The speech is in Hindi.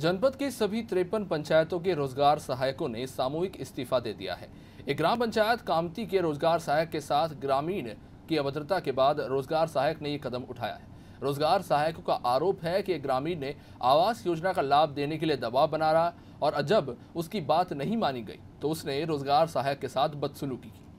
जनपद के सभी तिरपन पंचायतों के रोजगार सहायकों ने सामूहिक इस्तीफा दे दिया है एक ग्राम पंचायत कामती के रोजगार सहायक के साथ ग्रामीण की अभद्रता के बाद रोजगार सहायक ने ये कदम उठाया है रोजगार सहायकों का आरोप है कि ग्रामीण ने आवास योजना का लाभ देने के लिए दबाव बना रहा और जब उसकी बात नहीं मानी गई तो उसने रोजगार सहायक के साथ बदसलूकी की